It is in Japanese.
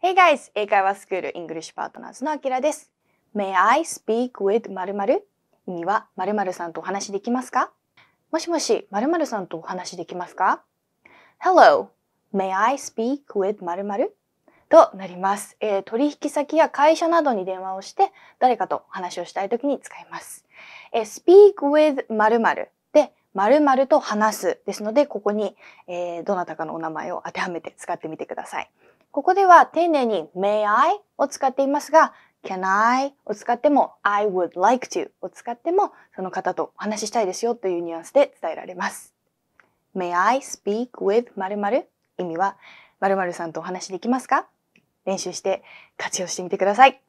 Hey guys! 英会話スクール English Partners のあきらです。May I speak with 〇〇には〇〇さんとお話できますかもしもし、〇〇さんとお話できますか ?Hello! May I speak with 〇〇となります、えー、取引先や会社などに電話をして誰かと話をしたいときに使います。えー、speak with 〇〇で〇〇と話すですので、ここに、えー、どなたかのお名前を当てはめて使ってみてください。ここでは丁寧に may I を使っていますが、can I を使っても I would like to を使ってもその方とお話ししたいですよというニュアンスで伝えられます。May I speak with 〇意味は〇〇さんとお話しできますか練習して活用してみてください。